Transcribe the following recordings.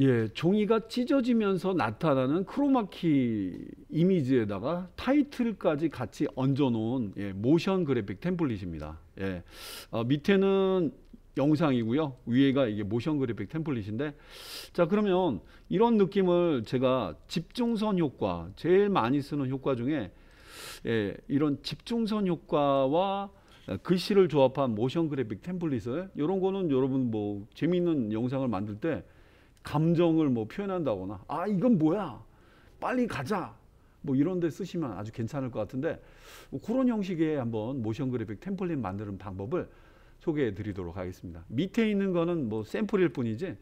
예, 종이가 찢어지면서 나타나는 크로마키 이미지에다가 타이틀까지 같이 얹어놓은 예, 모션 그래픽 템플릿입니다. 예, 어, 밑에는 영상이고요. 위에가 이게 모션 그래픽 템플릿인데 자 그러면 이런 느낌을 제가 집중선 효과 제일 많이 쓰는 효과 중에 예, 이런 집중선 효과와 글씨를 조합한 모션 그래픽 템플릿을 이런 거는 여러분 뭐 재미있는 영상을 만들 때 감정을 뭐 표현한다거나 아 이건 뭐야 빨리 가자 뭐 이런 데 쓰시면 아주 괜찮을 것 같은데 뭐 그런 형식의 한번 모션 그래픽 템플릿 만드는 방법을 소개해 드리도록 하겠습니다. 밑에 있는 거는 뭐 샘플일 뿐이지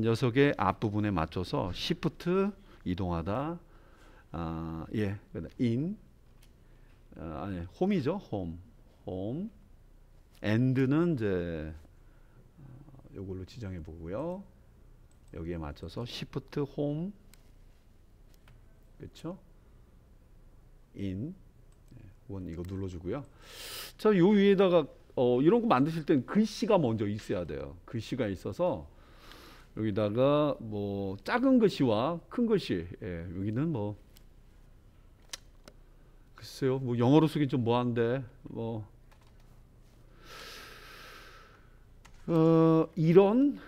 녀석의 앞부분에 맞춰서 시프트 이동하다 아, 예, 인 아, 아니 홈이죠 홈, 홈 엔드는 이제 어, 요걸로 지정해 보고요. 여기에 맞춰서 시프트 홈 그렇죠? 인원 이거 눌러주고요. 자, 요 위에다가 어, 이런 거 만드실 땐 글씨가 먼저 있어야 돼요. 글씨가 있어서 여기다가 뭐 작은 글씨와 큰 글씨 예, 여기는 뭐 글쎄요 뭐 영어로 쓰긴 좀 뭐한데 뭐 어, 이런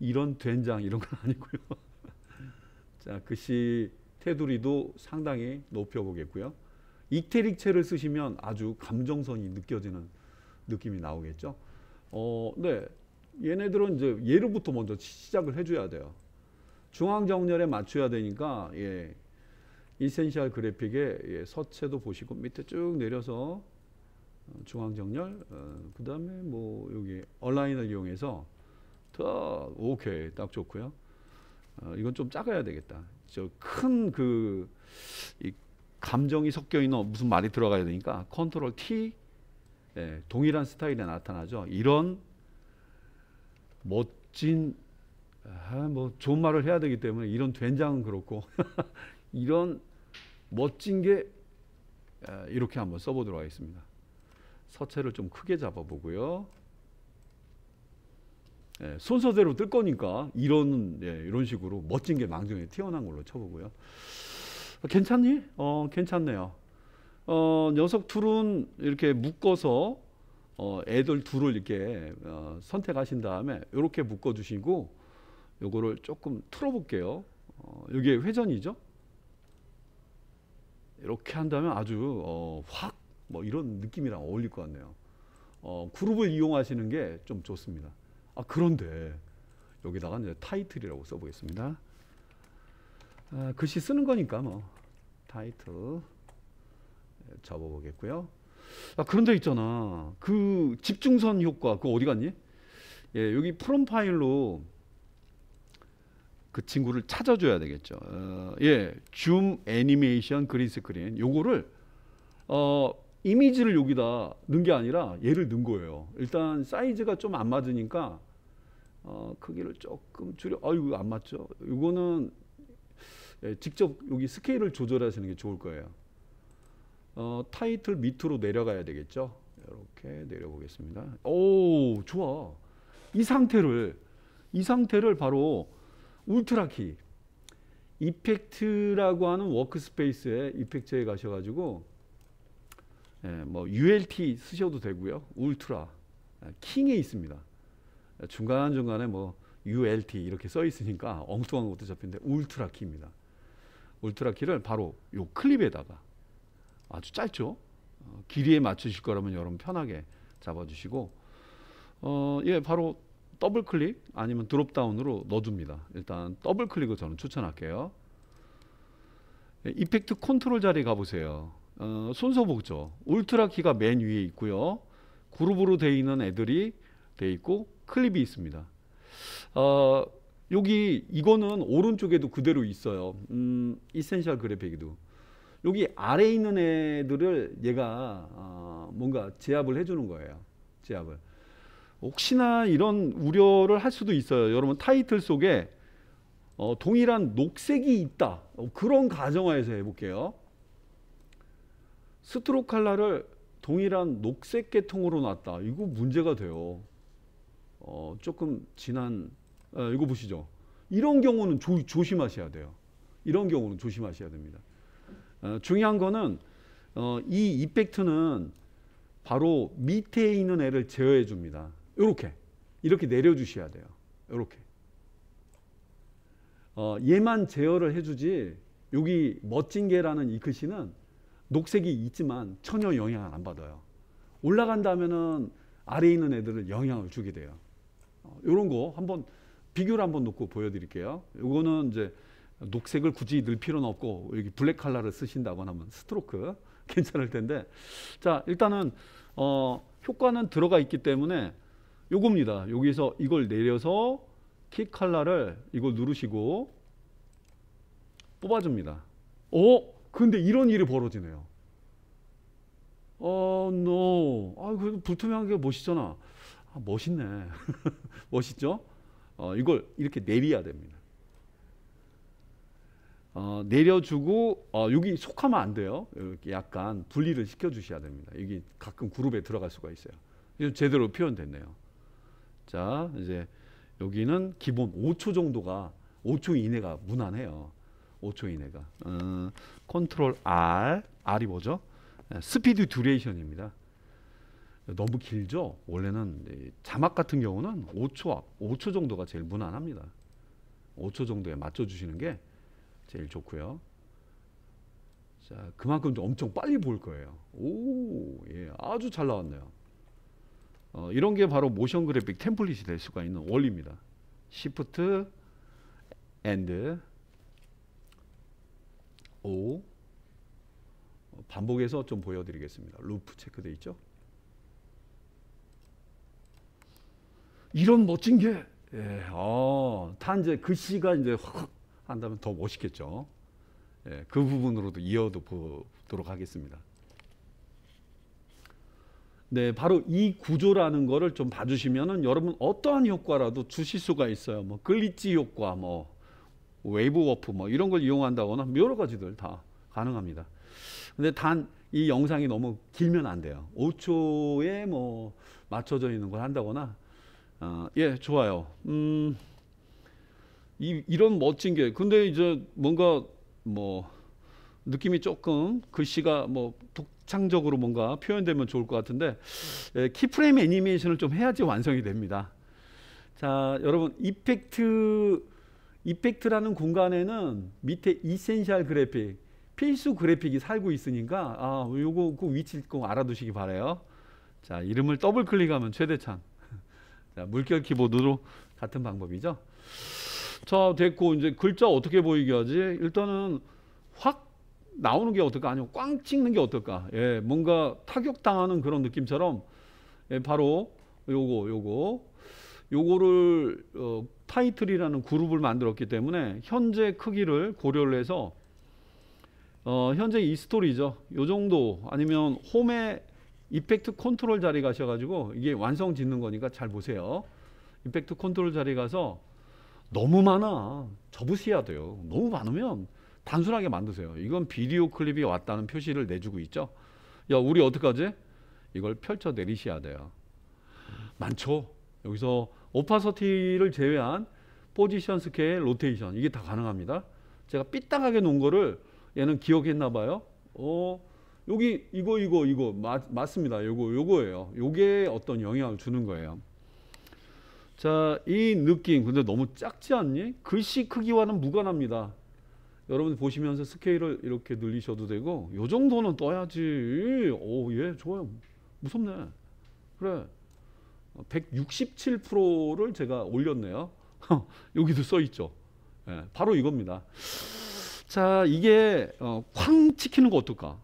이런 된장 이런 건 아니고요. 자, 글씨 그 테두리도 상당히 높여 보겠고요. 이태릭체를 쓰시면 아주 감정선이 느껴지는 느낌이 나오겠죠. 어, 네. 얘네들은 이제 예로부터 먼저 시작을 해줘야 돼요. 중앙정렬에 맞춰야 되니까, 예. 이센셜 그래픽의 예, 서체도 보시고 밑에 쭉 내려서 어, 중앙정렬, 어, 그 다음에 뭐 여기 얼라인을 이용해서 딱 오케이 딱 좋고요. 어, 이건 좀 작아야 되겠다. 저 큰그 감정이 섞여 있는 어, 무슨 말이 들어가야 되니까 컨트롤 T 예, 동일한 스타일에 나타나죠. 이런 멋진 아, 뭐 좋은 말을 해야 되기 때문에 이런 된장은 그렇고 이런 멋진 게 아, 이렇게 한번 써보도록 하겠습니다. 서체를 좀 크게 잡아보고요. 예, 순서대로 뜰 거니까 이런 예, 이런 식으로 멋진 게 망정에 튀어나온 걸로 쳐보고요. 어, 괜찮니? 어 괜찮네요. 어 녀석 둘은 이렇게 묶어서 어, 애들 둘을 이렇게 어, 선택하신 다음에 이렇게 묶어 주시고 요거를 조금 틀어 볼게요. 어, 이게 회전이죠. 이렇게 한다면 아주 어, 확뭐 이런 느낌이랑 어울릴 것 같네요. 어, 그룹을 이용하시는 게 좀 좋습니다. 아, 그런데 여기다가 이제 타이틀이라고 써보겠습니다. 아, 글씨 쓰는 거니까 뭐 타이틀 접어보겠고요. 아, 그런데 있잖아. 그 집중선 효과 그 어디 갔니? 예, 여기 프롬 파일로 그 친구를 찾아줘야 되겠죠. 어, 예, 줌 애니메이션 그린 스크린 요거를 어 이미지를 여기다 넣은 게 아니라 얘를 넣은 거예요. 일단 사이즈가 좀 안 맞으니까 어, 크기를 조금 줄여. 아이고 안 맞죠. 이거는 예, 직접 여기 스케일을 조절하시는 게 좋을 거예요. 어, 타이틀 밑으로 내려가야 되겠죠. 이렇게 내려보겠습니다. 오 좋아. 이 상태를 이 상태를 바로 울트라키 이펙트라고 하는 워크스페이스에 이펙트에 가셔가지고 예, 뭐 ULT 쓰셔도 되고요. 울트라, 예, 킹에 있습니다. 예, 중간 중간에 뭐 ULT 이렇게 써 있으니까 엉뚱한 것도 잡히는데 울트라 키입니다. 울트라 키를 바로 요 클립에다가 아주 짧죠. 어, 길이에 맞추실 거라면 여러분 편하게 잡아주시고 어, 예 바로 더블 클릭 아니면 드롭 다운으로 넣어줍니다. 일단 더블 클릭을 저는 추천할게요. 예, 이펙트 컨트롤 자리 가보세요. 어, 순서 보죠. 울트라 키가 맨 위에 있고요. 그룹으로 되어 있는 애들이 되어 있고 클립이 있습니다. 어, 여기 이거는 오른쪽에도 그대로 있어요. 음, 이센셜 그래픽에도. 여기 아래에 있는 애들을 얘가 어, 뭔가 제압을 해주는 거예요. 제압을. 혹시나 이런 우려를 할 수도 있어요. 여러분 타이틀 속에 어, 동일한 녹색이 있다. 어, 그런 가정화에서 해볼게요. 스트로 칼라를 동일한 녹색 계통으로 놨다. 이거 문제가 돼요. 어, 조금 진한 어, 이거 보시죠. 이런 경우는 조, 조심하셔야 돼요. 이런 경우는 조심하셔야 됩니다. 어, 중요한 거는 어, 이 이펙트는 바로 밑에 있는 애를 제어해 줍니다. 이렇게 이렇게 내려 주셔야 돼요. 이렇게 어, 얘만 제어를 해주지 여기 멋진 개라는 이 글씨는 녹색이 있지만 전혀 영향을 안 받아요. 올라간다면은 아래에 있는 애들을 영향을 주게 돼요. 이런 어, 거 한번 비교를 한번 놓고 보여드릴게요. 이거는 이제 녹색을 굳이 넣을 필요는 없고 여기 블랙 칼라를 쓰신다거나 하면 스트로크 괜찮을 텐데 자 일단은 어, 효과는 들어가 있기 때문에 요겁니다. 여기서 이걸 내려서 키컬러를 이걸 누르시고 뽑아줍니다. 오 어? 근데 이런 일이 벌어지네요. 어, no. 아, 그래도 불투명한 게 멋있잖아. 아, 멋있네. 멋있죠? 어, 이걸 이렇게 내려야 됩니다. 어, 내려주고 어, 여기 속하면 안 돼요. 이렇게 약간 분리를 시켜주셔야 됩니다. 여기 가끔 그룹에 들어갈 수가 있어요. 제대로 표현됐네요. 자 이제 여기는 기본 5초 정도가 5초 이내가 무난해요. 5초 이내가. 음, 컨트롤 R, R이 뭐죠? 예, 스피드 듀레이션입니다. 너무 길죠? 원래는 자막 같은 경우는 5초 앞, 5초 정도가 제일 무난합니다. 5초 정도에 맞춰주시는 게 제일 좋고요. 자, 그만큼 엄청 빨리 볼 거예요. 오, 예, 아주 잘 나왔네요. 어, 이런 게 바로 모션 그래픽 템플릿이 될 수가 있는 원리입니다. Shift, End, 5 어, 반복해서 좀 보여드리겠습니다. 루프 체크돼 있죠? 이런 멋진 게, 예, 어, 아, 단 이제 글씨가 이제 확 한다면 더 멋있겠죠. 예, 그 부분으로도 이어도 보도록 하겠습니다. 네, 바로 이 구조라는 거를 좀 봐주시면은 여러분 어떠한 효과라도 주실 수가 있어요. 뭐 글리치 효과, 뭐 웨이브 워프 뭐 이런 걸 이용한다거나 여러 가지들 다 가능합니다. 근데 단 이 영상이 너무 길면 안 돼요. 5초에 뭐 맞춰져 있는 걸 한다거나 어, 예 좋아요. 음, 이, 이런 멋진 게 근데 이제 뭔가 뭐 느낌이 조금 글씨가 뭐 독창적으로 뭔가 표현되면 좋을 것 같은데 예, 키프레임 애니메이션을 좀 해야지 완성이 됩니다. 자 여러분 이펙트 이펙트라는 공간에는 밑에 이센셜 그래픽, 필수 그래픽이 살고 있으니까 아, 요거 그 위치 를꼭 알아두시기 바래요. 자, 이름을 더블 클릭하면 최대창. 자, 물결 키보드로 같은 방법이죠. 자, 됐고 이제 글자 어떻게 보이게 하지? 일단은 확 나오는 게 어떨까? 아니면 꽝 찍는 게 어떨까? 예, 뭔가 타격당하는 그런 느낌처럼 예, 바로 요거 요거 요거를 어, 타이틀이라는 그룹을 만들었기 때문에 현재 크기를 고려를 해서 어, 현재 이 스토리죠. 요 정도 아니면 홈에 이펙트 컨트롤 자리 가셔 가지고 이게 완성 짓는 거니까 잘 보세요. 이펙트 컨트롤 자리 가서 너무 많아. 접으셔야 돼요. 너무 많으면 단순하게 만드세요. 이건 비디오 클립이 왔다는 표시를 내주고 있죠. 야, 우리 어떡하지? 이걸 펼쳐 내리셔야 돼요. 많죠. 여기서 오파서티를 제외한 포지션 스케일, 로테이션 이게 다 가능합니다. 제가 삐딱하게 놓은 거를 얘는 기억했나 봐요. 어, 여기 이거 이거 이거 맞, 맞습니다. 요거 요거예요. 요게 어떤 영향을 주는 거예요. 자, 이 느낌 근데 너무 작지 않니? 글씨 크기와는 무관합니다. 여러분 보시면서 스케일을 이렇게 늘리셔도 되고 요 정도는 떠야지. 오, 예, 좋아요. 무섭네. 그래. 167%를 제가 올렸네요. 여기도 써 있죠. 예, 바로 이겁니다. 자, 이게 어, 쾅 찍히는 거 어떨까?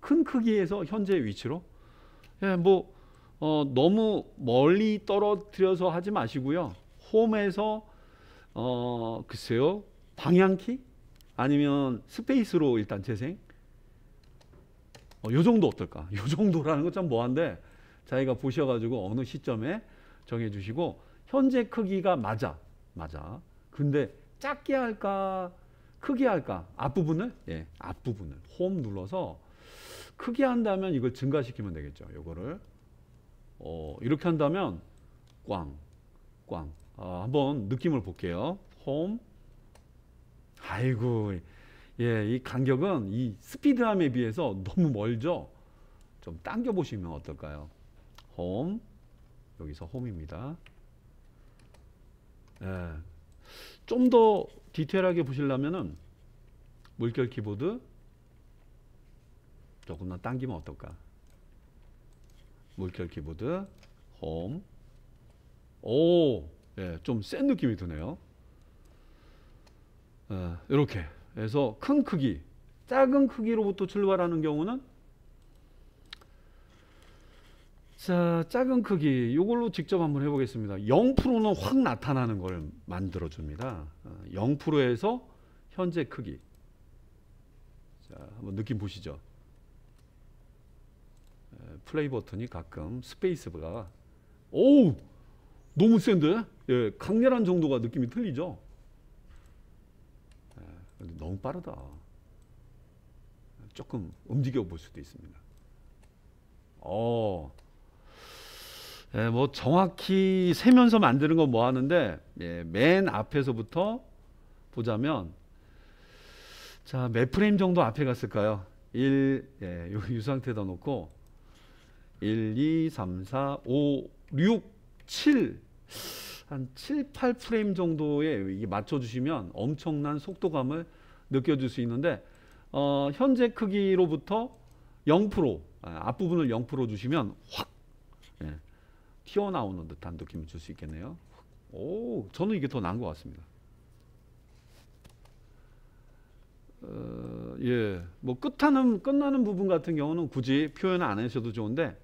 큰 크기에서 현재 위치로. 예, 뭐 어, 너무 멀리 떨어뜨려서 하지 마시고요. 홈에서 어, 글쎄요. 방향키 아니면 스페이스로 일단 재생. 어, 요 정도 어떨까? 요 정도라는 건참 뭐한데 자기가 보셔가지고 어느 시점에 정해주시고 현재 크기가 맞아. 맞아. 근데 작게 할까? 크게 할까? 앞부분을? 예, 앞부분을. 홈 눌러서 크게 한다면 이걸 증가시키면 되겠죠. 요거를. 어, 이렇게 한다면 꽝, 꽝. 어, 한번 느낌을 볼게요. 홈. 아이고. 예, 이 간격은 이 스피드함에 비해서 너무 멀죠? 좀 당겨 보시면 어떨까요? 홈 여기서 홈입니다. 예. 좀더 디테일하게 보시려면은 물결 키보드 조금만 당기면 어떨까? 물결 키보드 홈 오, 예, 좀센 느낌이 드네요. 예, 이렇게 해서 큰 크기, 작은 크기로부터 출발하는 경우는 자, 작은 크기 이걸로 직접 한번 해보겠습니다. 0%는 확 나타나는 걸 만들어 줍니다. 0%에서 어, 현재 크기. 자, 한번 느낌 보시죠. 플레이 버튼이 가끔 스페이스가 오 너무 센데 예, 강렬한 정도가 느낌이 틀리죠. 예, 너무 빠르다. 조금 움직여 볼 수도 있습니다. 어. 예, 뭐 정확히 세면서 만드는 건 뭐 하는데 예, 맨 앞에서부터 보자면 자 몇 프레임 정도 앞에 갔을까요? 1, 예, 이상태다 놓고 1, 2, 3, 4, 5, 6, 7, 한 7, 8프레임 정도에 맞춰주시면 엄청난 속도감을 느껴질 수 있는데 어, 현재 크기로부터 0% 아, 앞부분을 0% 주시면 확 예, 튀어나오는 듯한 느낌을 줄 수 있겠네요. 오, 저는 이게 더 나은 것 같습니다. 어, 예, 뭐 끝하는 끝나는 부분 같은 경우는 굳이 표현 안 하셔도 좋은데.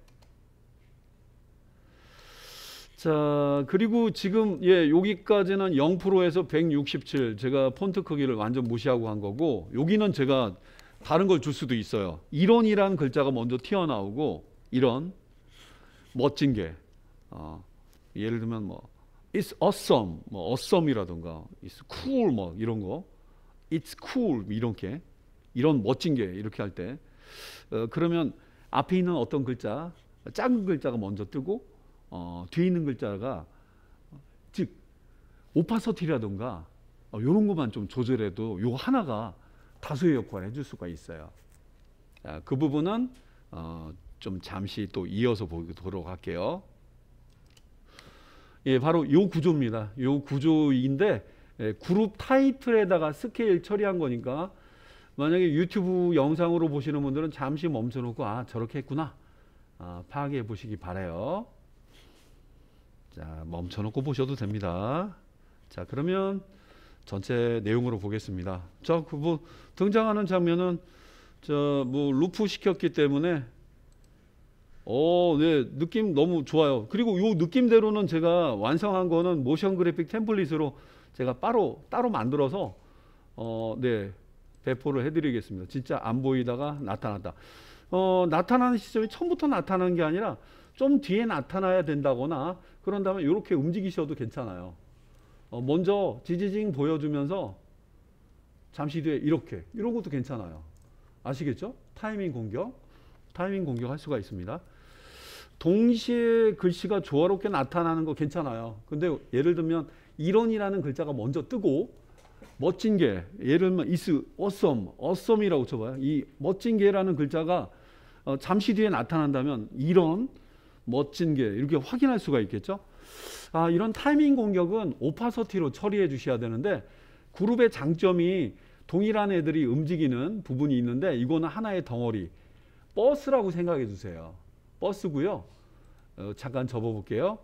자, 그리고 지금 예 여기까지는 0%에서 167 제가 폰트 크기를 완전 무시하고 한 거고 여기는 제가 다른 걸 줄 수도 있어요. 이론이라는 글자가 먼저 튀어나오고 이런 멋진 게 어, 예를 들면 뭐 it's awesome, 뭐 awesome이라든가 it's cool 뭐 이런 거, it's cool 뭐 이렇게 이런 멋진 게 이렇게 할때 어, 그러면 앞에 있는 어떤 글자 작은 글자가 먼저 뜨고 어, 뒤에 있는 글자가 즉 오파서티라든가 어, 이런 것만 좀 조절해도 요 하나가 다수의 역할을 해줄 수가 있어요. 그 부분은 어, 좀 잠시 또 이어서 보도록 할게요. 예, 바로 요 구조입니다. 요 구조인데 예, 그룹 타이틀에다가 스케일 처리한 거니까 만약에 유튜브 영상으로 보시는 분들은 잠시 멈춰놓고 아 저렇게 했구나 아, 파악해 보시기 바래요. 자 멈춰놓고 보셔도 됩니다. 자 그러면 전체 내용으로 보겠습니다. 자그뭐 등장하는 장면은 저 뭐 루프 시켰기 때문에 어, 네, 느낌 너무 좋아요. 그리고 요 느낌대로는 제가 완성한 거는 모션 그래픽 템플릿으로 제가 따로, 따로 만들어서, 어, 네, 배포를 해드리겠습니다. 진짜 안 보이다가 나타났다. 어, 나타나는 시점이 처음부터 나타나는 게 아니라 좀 뒤에 나타나야 된다거나 그런 다면 이렇게 움직이셔도 괜찮아요. 어, 먼저 지지징 보여주면서 잠시 뒤에 이렇게, 이런 것도 괜찮아요. 아시겠죠? 타이밍 공격, 타이밍 공격할 수가 있습니다. 동시에 글씨가 조화롭게 나타나는 거 괜찮아요. 근데 예를 들면 이론이라는 글자가 먼저 뜨고 멋진 게 예를 들면 is awesome, awesome이라고 쳐봐요. 이 멋진 게라는 글자가 어, 잠시 뒤에 나타난다면 이런 멋진 게 이렇게 확인할 수가 있겠죠. 아, 이런 타이밍 공격은 오파서티로 처리해 주셔야 되는데 그룹의 장점이 동일한 애들이 움직이는 부분이 있는데 이거는 하나의 덩어리 버스라고 생각해 주세요. 버스고요. 어, 잠깐 접어볼게요.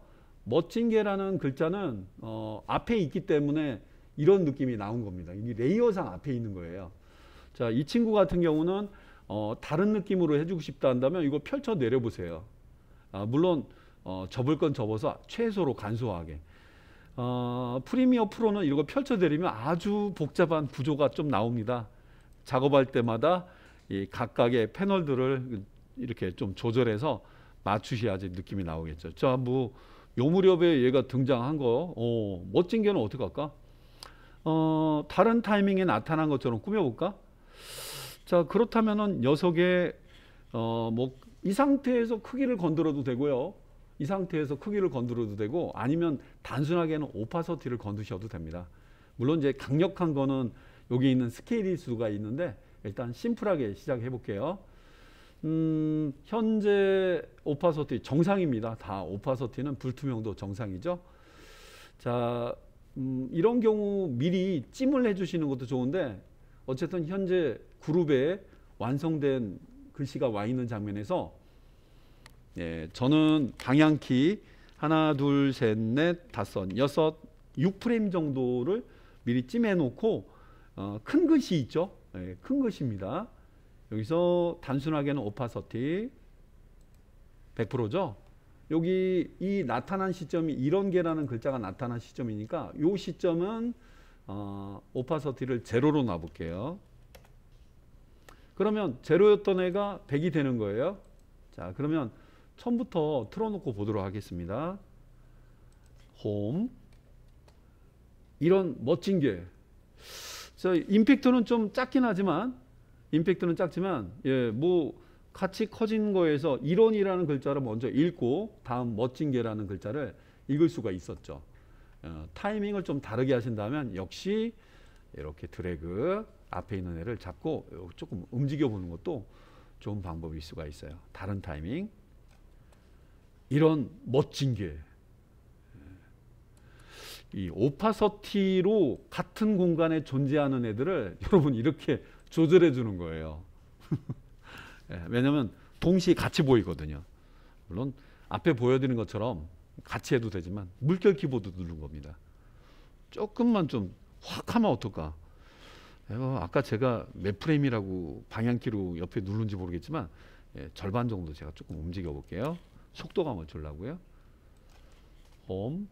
멋진 개라는 글자는 어, 앞에 있기 때문에 이런 느낌이 나온 겁니다. 이 레이어상 앞에 있는 거예요. 자, 이 친구 같은 경우는 어, 다른 느낌으로 해주고 싶다 한다면 이거 펼쳐 내려보세요. 아, 물론 어, 접을 건 접어서 최소로 간소하게. 어, 프리미어 프로는 이거 펼쳐 내리면 아주 복잡한 구조가 좀 나옵니다. 작업할 때마다 각각의 패널들을 이렇게 좀 조절해서 맞추셔야지 느낌이 나오겠죠. 자, 뭐요 무렵에 얘가 등장한 거, 어, 멋진 개는 어떻게 할까? 어, 다른 타이밍에 나타난 것처럼 꾸며볼까? 자, 그렇다면은 녀석의 어, 뭐이 상태에서 크기를 건드려도 되고요. 이 상태에서 크기를 건드려도 되고 아니면 단순하게는 오파서티를 건드셔도 됩니다. 물론 이제 강력한 거는 여기 있는 스케일 수가 있는데 일단 심플하게 시작해 볼게요. 음, 현재 오파서티 정상입니다. 다 오파서티는 불투명도 정상이죠. 자, 음, 이런 경우 미리 찜을 해주시는 것도 좋은데 어쨌든 현재 그룹에 완성된 글씨가 와 있는 장면에서 예, 저는 방향키 하나, 둘, 셋, 넷, 다섯, 여섯, 6프레임 정도를 미리 찜해 놓고 어, 큰 글씨 있죠. 예, 큰 글씨입니다. 여기서 단순하게는 오파서티 100%죠. 여기 이 나타난 시점이 이런 개라는 글자가 나타난 시점이니까 이 시점은 어, 오파서티를 제로로 놔볼게요. 그러면 제로였던 애가 100이 되는 거예요. 자 그러면 처음부터 틀어놓고 보도록 하겠습니다. 홈 이런 멋진 게저 임팩트는 좀 작긴 하지만 임팩트는 작지만 예, 뭐 같이 커진 거에서 이론이라는 글자를 먼저 읽고 다음 멋진 개라는 글자를 읽을 수가 있었죠. 어, 타이밍을 좀 다르게 하신다면 역시 이렇게 드래그 앞에 있는 애를 잡고 조금 움직여 보는 것도 좋은 방법일 수가 있어요. 다른 타이밍. 이런 멋진 게. 예. 이 오파서티로 같은 공간에 존재하는 애들을 여러분 이렇게 조절해 주는 거예요. 네, 예, 왜냐하면 동시에 같이 보이거든요. 물론 앞에 보여드리는 것처럼 같이 해도 되지만 물결 키보드 누른 겁니다. 조금만 좀 확 하면 어떨까? 예, 뭐 아까 제가 몇 프레임이라고 방향키로 옆에 누른지 모르겠지만 예, 절반 정도 제가 조금 움직여 볼게요. 속도감을 주려고요. 홈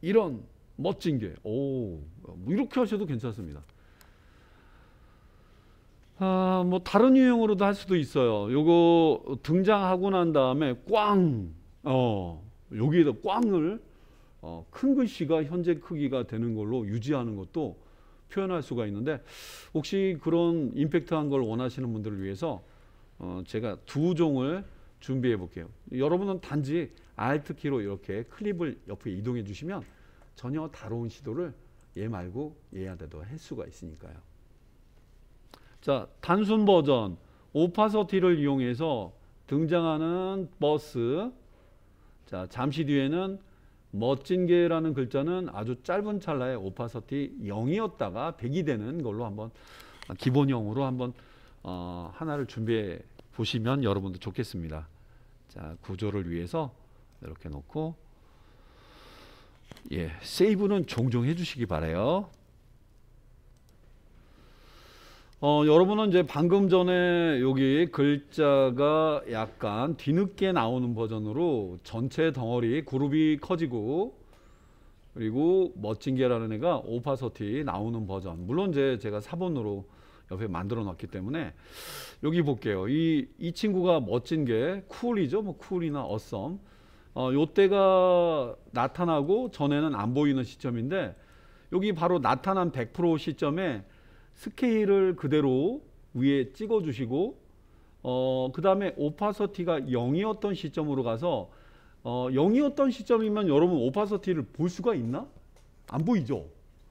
이런 멋진 게오 뭐 이렇게 하셔도 괜찮습니다. 아, 뭐 다른 유형으로도 할 수도 있어요. 요거 등장하고 난 다음에 꽝, 어, 여기에다 꽝을 어, 큰 글씨가 현재 크기가 되는 걸로 유지하는 것도 표현할 수가 있는데 혹시 그런 임팩트한 걸 원하시는 분들을 위해서 어, 제가 두 종을 준비해 볼게요. 여러분은 단지 Alt 키로 이렇게 클립을 옆에 이동해 주시면 전혀 다로 시도를 얘 말고 얘한테도 할 수가 있으니까요. 자, 단순 버전 오파서 티를 이용해서 등장하는 버스. 자, 잠시 뒤에는 멋진 개라는 글자는 아주 짧은 찰나에 오파서티 0이었다가 100이 되는 걸로 한번 아, 기본형으로 한번 어, 하나를 준비해 보시면 여러분도 좋겠습니다. 자, 구조를 위해서 이렇게 놓고 예, 세이브는 종종 해 주시기 바래요. 어, 여러분은 이제 방금 전에 여기 글자가 약간 뒤늦게 나오는 버전으로 전체 덩어리 그룹이 커지고 그리고 멋진 개라는 애가 오파서티 나오는 버전 물론 이제 제가 4번으로 옆에 만들어 놨기 때문에 여기 볼게요 이, 이 친구가 멋진 게 쿨이죠 뭐 쿨이나 어썸 어, 요때가 나타나고 전에는 안 보이는 시점인데 여기 바로 나타난 100% 시점에 스케일을 그대로 위에 찍어 주시고 어, 그 다음에 오파서티가 0이었던 시점으로 가서 어, 0이었던 시점이면 여러분 오파서티를 볼 수가 있나? 안 보이죠?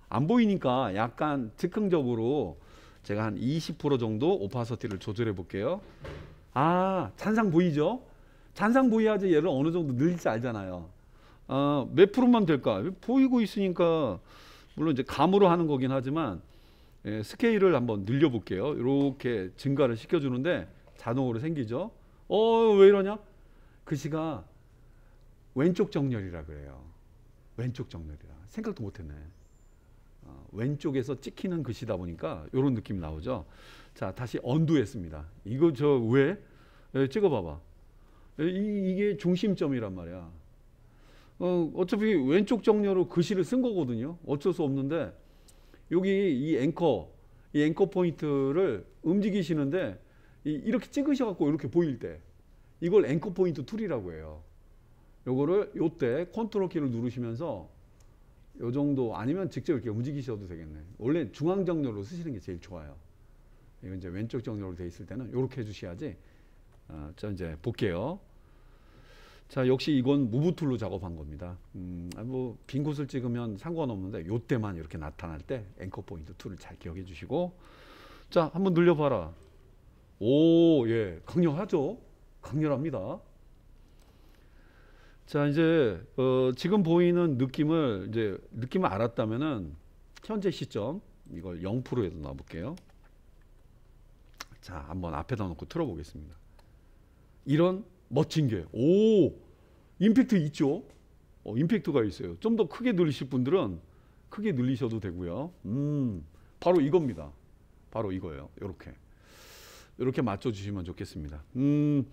안 보이니까 약간 즉흥적으로 제가 한 20% 정도 오파서티를 조절해 볼게요. 아 잔상 보이죠? 잔상 보여야지 얘를 어느 정도 늘릴지 알잖아요. 아, 몇 프로만 될까? 보이고 있으니까 물론 이제 감으로 하는 거긴 하지만 예, 스케일을 한번 늘려볼게요. 이렇게 증가를 시켜주는데 자동으로 생기죠. 어, 왜 이러냐? 글씨가 그 왼쪽 정렬이라 그래요. 왼쪽 정렬이라. 생각도 못했네. 어, 왼쪽에서 찍히는 글씨다 보니까 이런 느낌 이 나오죠. 자, 다시 언두했습니다. 이거 저 왜? 예, 찍어봐봐. 예, 이, 이게 중심점이란 말이야. 어, 어차피 왼쪽 정렬로 글씨를 쓴 거거든요. 어쩔 수 없는데 여기 이 앵커 이 앵커 포인트를 움직이시는데 이렇게 찍으셔 갖고 이렇게 보일 때 이걸 앵커 포인트 툴이라고 해요. 요거를 요때 컨트롤 키를 누르시면서 요 정도 아니면 직접 이렇게 움직이셔도 되겠네. 원래 중앙 정렬로 쓰시는 게 제일 좋아요. 이제 왼쪽 정렬로 돼 있을 때는 요렇게 해 주셔야지. 어, 저 이제 볼게요. 자 역시 이건 무브툴로 작업한 겁니다. 음, 아, 뭐빈 곳을 찍으면 상관없는데 요때만 이렇게 나타날 때 앵커 포인트 툴을 잘 기억해 주시고 자 한번 늘려봐라. 오예 강렬하죠? 강렬합니다. 자 이제 어, 지금 보이는 느낌을 이제 느낌을 알았다면은 현재 시점 이걸 0%에도 놔볼게요. 자 한번 앞에다 놓고 틀어보겠습니다. 이런 멋진 게. 오, 임팩트 있죠? 어, 임팩트가 있어요. 좀 더 크게 늘리실 분들은 크게 늘리셔도 되고요. 음, 바로 이겁니다. 바로 이거예요. 요렇게요렇게 맞춰주시면 좋겠습니다. 음,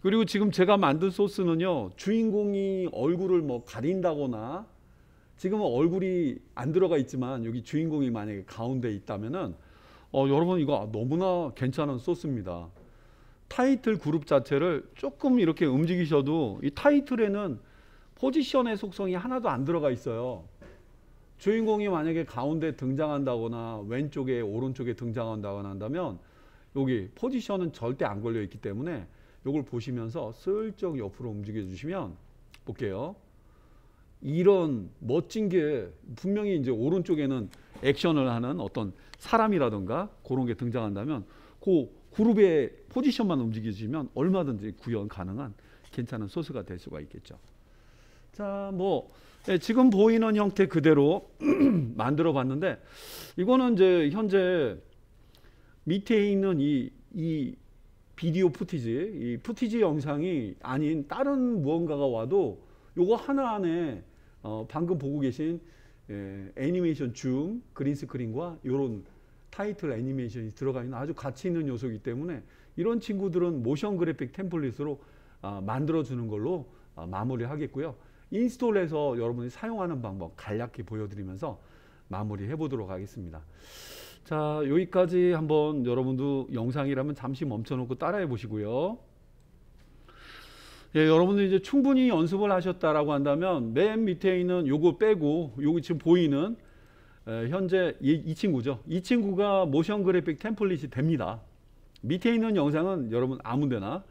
그리고 지금 제가 만든 소스는요. 주인공이 얼굴을 뭐 가린다거나 지금은 얼굴이 안 들어가 있지만 여기 주인공이 만약에 가운데 있다면은 어, 여러분 이거 너무나 괜찮은 소스입니다. 타이틀 그룹 자체를 조금 이렇게 움직이셔도 이 타이틀에는 포지션의 속성이 하나도 안 들어가 있어요. 주인공이 만약에 가운데 등장한다거나 왼쪽에 오른쪽에 등장한다거나 한다면 여기 포지션은 절대 안 걸려 있기 때문에 이걸 보시면서 슬쩍 옆으로 움직여 주시면 볼게요. 이런 멋진 게 분명히 이제 오른쪽에는 액션을 하는 어떤 사람이라든가 그런 게 등장한다면 그 그룹의 포지션만 움직이시면 얼마든지 구현 가능한 괜찮은 소스가 될 수가 있겠죠. 자, 뭐 예, 지금 보이는 형태 그대로 만들어 봤는데 이거는 이제 현재 밑에 있는 이, 이 비디오 푸티지, 이 푸티지 영상이 아닌 다른 무언가가 와도 요거 하나안에 어, 방금 보고 계신 예, 애니메이션 줌, 그린 스크린과 요런 타이틀 애니메이션이 들어가 있는 아주 가치 있는 요소이기 때문에 이런 친구들은 모션 그래픽 템플릿으로 어, 만들어주는 걸로 어, 마무리하겠고요. 인스톨해서 여러분이 사용하는 방법 간략히 보여드리면서 마무리해 보도록 하겠습니다. 자 여기까지 한번 여러분도 영상이라면 잠시 멈춰놓고 따라해 보시고요. 예, 여러분들 이제 충분히 연습을 하셨다라고 한다면 맨 밑에 있는 요거 빼고 여기 지금 보이는 현재 이, 이, 친구죠. 이 친구가 모션 그래픽 템플릿이 됩니다. 밑에 있는 영상은 여러분 아무데나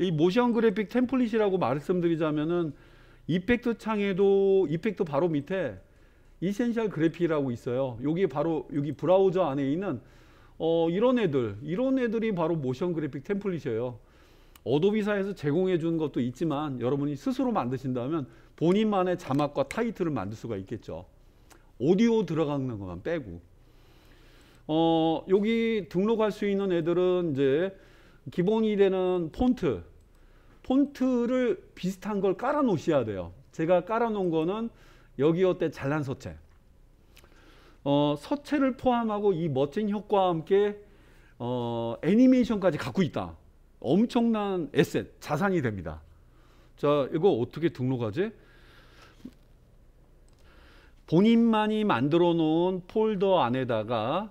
이 모션 그래픽 템플릿이라고 말씀드리자면은 이펙트 창에도 이펙트 바로 밑에 이센셜 그래픽이라고 있어요. 여기 바로 여기 브라우저 안에 있는 어, 이런 애들 이런 애들이 바로 모션 그래픽 템플릿이에요. 어도비사에서 제공해 주는 것도 있지만 여러분이 스스로 만드신다면 본인만의 자막과 타이틀을 만들 수가 있겠죠. 오디오 들어가는 것만 빼고 어 여기 등록할 수 있는 애들은 이제 기본이 되는 폰트 폰트를 비슷한 걸 깔아 놓으셔야 돼요 제가 깔아 놓은 거는 여기 어때 잘난 서체 어, 서체를 포함하고 이 멋진 효과와 함께 어, 애니메이션까지 갖고 있다 엄청난 에셋 자산이 됩니다 자 이거 어떻게 등록하지 본인만이 만들어 놓은 폴더 안에다가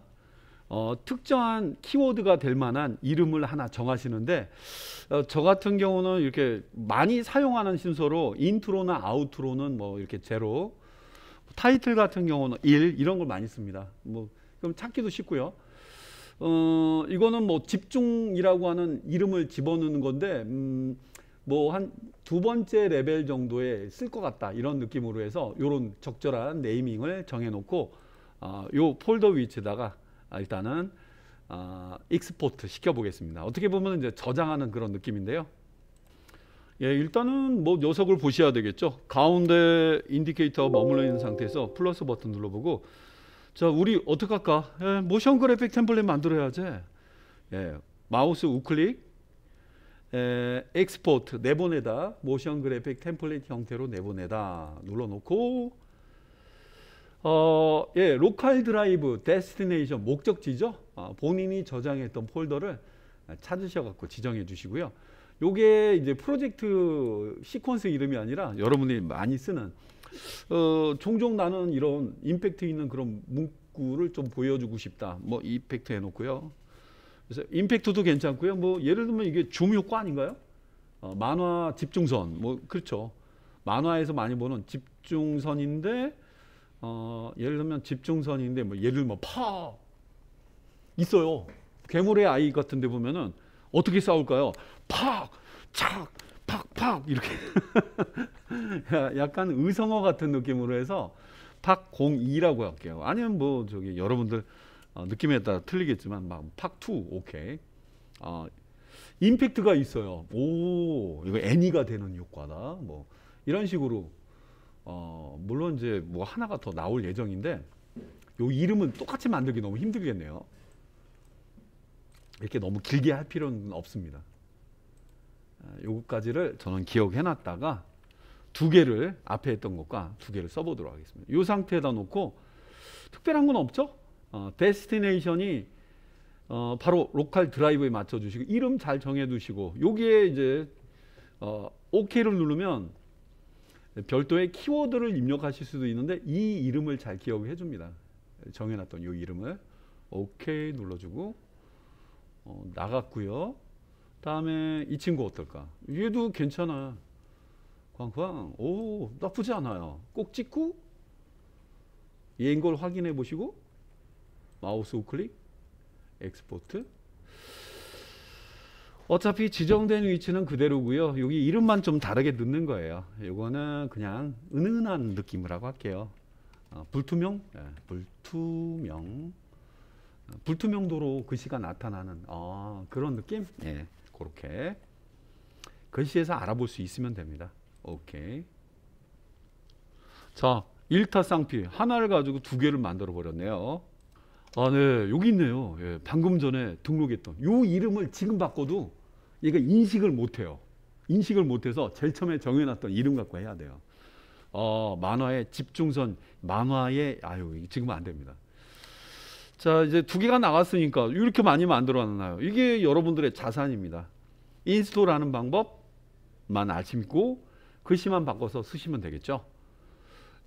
어, 특정한 키워드가 될 만한 이름을 하나 정하시는데 어, 저 같은 경우는 이렇게 많이 사용하는 순서로 인트로나 아웃트로는뭐 이렇게 제로 타이틀 같은 경우는 1 이런 걸 많이 씁니다 뭐 그럼 찾기도 쉽고요 어, 이거는 뭐 집중이라고 하는 이름을 집어넣는 건데 음, 뭐한두 번째 레벨 정도에 쓸 것 같다 이런 느낌으로 해서 이런 적절한 네이밍을 정해놓고 어, 폴더 위치에다가 아, 일단은 어, 익스포트 시켜보겠습니다. 어떻게 보면 이제 저장하는 그런 느낌인데요. 예, 일단은 뭐 녀석을 보셔야 되겠죠. 가운데 인디케이터 머물러 있는 상태에서 플러스 버튼 눌러보고 자 우리 어떻게 할까? 예, 모션 그래픽 템플릿 만들어야지. 예, 마우스 우클릭 에, 엑스포트 내보내다 모션 그래픽 템플릿 형태로 내보내다 눌러놓고 어, 예, 로컬 드라이브 데스티네이션 목적지죠 어, 본인이 저장했던 폴더를 찾으셔 갖고 지정해 주시고요 요게 이제 프로젝트 시퀀스 이름이 아니라 여러분이 많이 쓰는 어, 종종 나는 이런 임팩트 있는 그런 문구를 좀 보여주고 싶다 뭐 이펙트 해놓고요 그래서 임팩트도 괜찮고요. 뭐 예를 들면 이게 줌 효과 아닌가요? 어, 만화 집중선 뭐 그렇죠. 만화에서 많이 보는 집중선인데 어, 예를 들면 집중선인데 뭐 예를 뭐파 있어요. 괴물의 아이 같은데 보면은 어떻게 싸울까요? 팍, 착, 팍, 팍 이렇게 약간 의성어 같은 느낌으로 해서 박공이라고 할게요. 아니면 뭐 저기 여러분들 어, 느낌에 따라 틀리겠지만 막 팍투 오케이. 어, 임팩트가 있어요. 오 이거 애니가 되는 효과다. 뭐 이런 식으로 어, 물론 이제 뭐 하나가 더 나올 예정인데 요 이름은 똑같이 만들기 너무 힘들겠네요. 이렇게 너무 길게 할 필요는 없습니다. 아, 요거까지를 저는 기억해놨다가 두 개를 앞에 했던 것과 두 개를 써보도록 하겠습니다. 이 상태에다 놓고 특별한 건 없죠? 어, 데스티네이션이 어, 바로 로컬 드라이브에 맞춰 주시고 이름 잘 정해 두시고 여기에 이제 어, OK를 누르면 별도의 키워드를 입력하실 수도 있는데 이 이름을 잘 기억해 줍니다. 정해놨던 이 이름을 OK 눌러주고 어, 나갔고요. 다음에 이 친구 어떨까? 얘도 괜찮아. 광광 오 나쁘지 않아요. 꼭 찍고 얘인 걸 확인해 보시고 마우스 우클릭 엑스포트 어차피 지정된 위치는 그대로고요 여기 이름만 좀 다르게 넣는 거예요 이거는 그냥 은은한 느낌이라고 할게요 어, 불투명 네, 불투명 어, 불투명도로 글씨가 나타나는 어, 그런 느낌 예 네, 그렇게 글씨에서 알아볼 수 있으면 됩니다 오케이 자 일타쌍피 하나를 가지고 두 개를 만들어 버렸네요 아, 네. 여기 있네요. 예, 방금 전에 등록했던. 요 이름을 지금 바꿔도 얘가 인식을 못 해요. 인식을 못 해서 제일 처음에 정해놨던 이름 갖고 해야 돼요. 어, 만화의 집중선, 만화의, 아유, 지금은 안 됩니다. 자, 이제 두 개가 나왔으니까 이렇게 많이 만들어 놨나요? 이게 여러분들의 자산입니다. 인스톨하는 방법만 아시고 글씨만 그 바꿔서 쓰시면 되겠죠.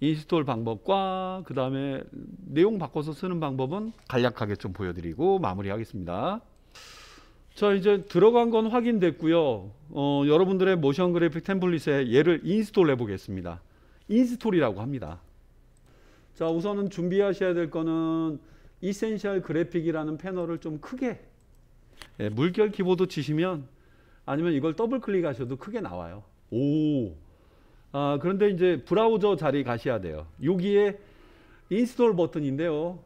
인스톨 방법과 그 다음에 내용 바꿔서 쓰는 방법은 간략하게 좀 보여드리고 마무리하겠습니다. 자 이제 들어간 건 확인됐고요. 어, 여러분들의 모션 그래픽 템플릿에 얘를 인스톨 해보겠습니다. 인스톨이라고 합니다. 자 우선은 준비하셔야 될 거는 이센셜 그래픽이라는 패널을 좀 크게 예, 물결 키보드 치시면 아니면 이걸 더블 클릭하셔도 크게 나와요. 오 아, 그런데 이제 브라우저 자리 가셔야 돼요. 여기에 인스톨 버튼인데요.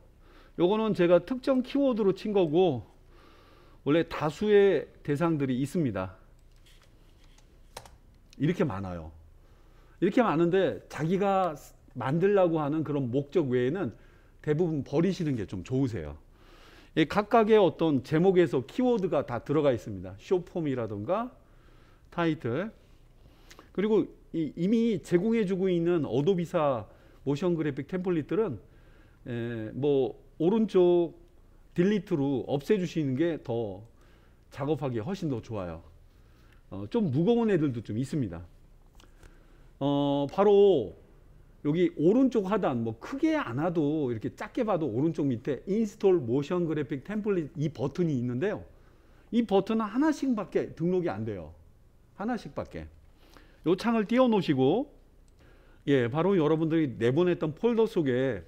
요거는 제가 특정 키워드로 친 거고 원래 다수의 대상들이 있습니다. 이렇게 많아요. 이렇게 많은데 자기가 만들려고 하는 그런 목적 외에는 대부분 버리시는 게 좀 좋으세요. 예, 각각의 어떤 제목에서 키워드가 다 들어가 있습니다. 쇼폼이라던가 타이틀. 그리고 이미 제공해주고 있는 어도비사 모션 그래픽 템플릿들은 뭐 오른쪽 딜리트로 없애주시는 게 더 작업하기 훨씬 더 좋아요. 어, 좀 무거운 애들도 좀 있습니다. 어, 바로 여기 오른쪽 하단 뭐 크게 안 와도 이렇게 작게 봐도 오른쪽 밑에 인스톨 모션 그래픽 템플릿 이 버튼이 있는데요. 이 버튼은 하나씩밖에 등록이 안 돼요. 하나씩밖에. 요 창을 띄워 놓으시고 예, 바로 여러분들이 내보냈던 폴더 속에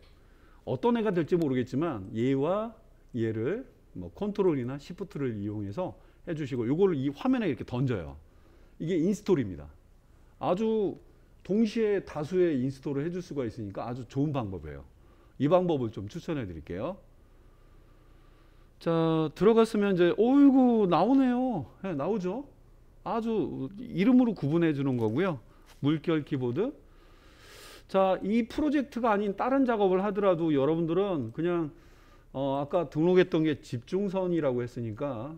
어떤 애가 될지 모르겠지만 얘와 얘를 뭐 컨트롤이나 시프트를 이용해서 해 주시고 요거를 이 화면에 이렇게 던져요. 이게 인스톨입니다. 아주 동시에 다수의 인스톨을 해줄 수가 있으니까 아주 좋은 방법이에요. 이 방법을 좀 추천해 드릴게요. 자 들어갔으면 이제 어이구 나오네요. 네, 나오죠. 아주 이름으로 구분해 주는 거고요. 물결 키보드. 자, 이 프로젝트가 아닌 다른 작업을 하더라도 여러분들은 그냥 어, 아까 등록했던 게 집중선이라고 했으니까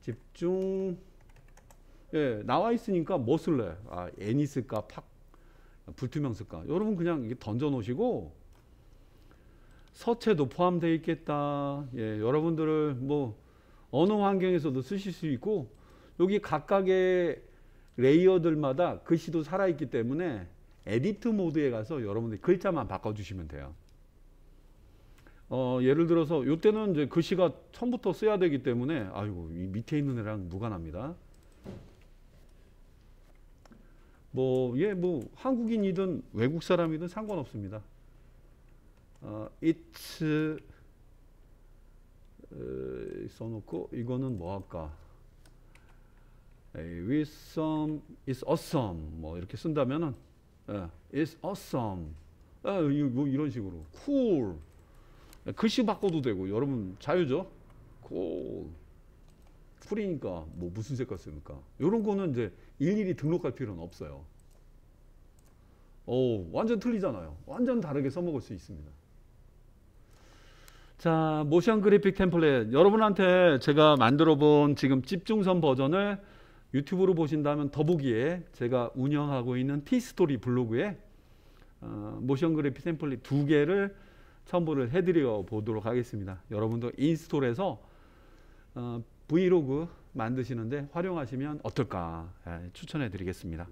집중 예, 나와 있으니까 뭐 쓸래? 아, 애니 쓸까? 팍 불투명 쓸까? 여러분 그냥 던져 놓으시고 서체도 포함되어 있겠다. 예, 여러분들을 뭐 어느 환경에서도 쓰실 수 있고 여기 각각의 레이어들마다 글씨도 살아있기 때문에 에디트 모드에 가서 여러분들 글자만 바꿔주시면 돼요. 어, 예를 들어서 이때는 이제 글씨가 처음부터 써야 되기 때문에 아이고 이 밑에 있는 애랑 무관합니다. 뭐, 예, 뭐, 한국인이든 외국 사람이든 상관없습니다. 어, it's, 써놓고, 이거는 뭐 할까? wisdom is awesome 뭐 이렇게 쓴다면은 예, is awesome 아, 뭐 이런 식으로 cool 예, 글씨 바꿔도 되고 여러분 자유죠 cool 쿨이니까 뭐 무슨 색깔 씁니까 이런 거는 이제 일일이 등록할 필요는 없어요 오 완전 틀리잖아요 완전 다르게 써먹을 수 있습니다 자 모션 그래픽 템플릿 여러분한테 제가 만들어 본 지금 집중선 버전을 유튜브로 보신다면 더보기에 제가 운영하고 있는 티스토리 블로그에 어, 모션 그래픽 샘플리 두 개를 첨부를 해드려 보도록 하겠습니다. 여러분도 인스톨해서 어, 브이로그 만드시는데 활용하시면 어떨까 예, 추천해 드리겠습니다.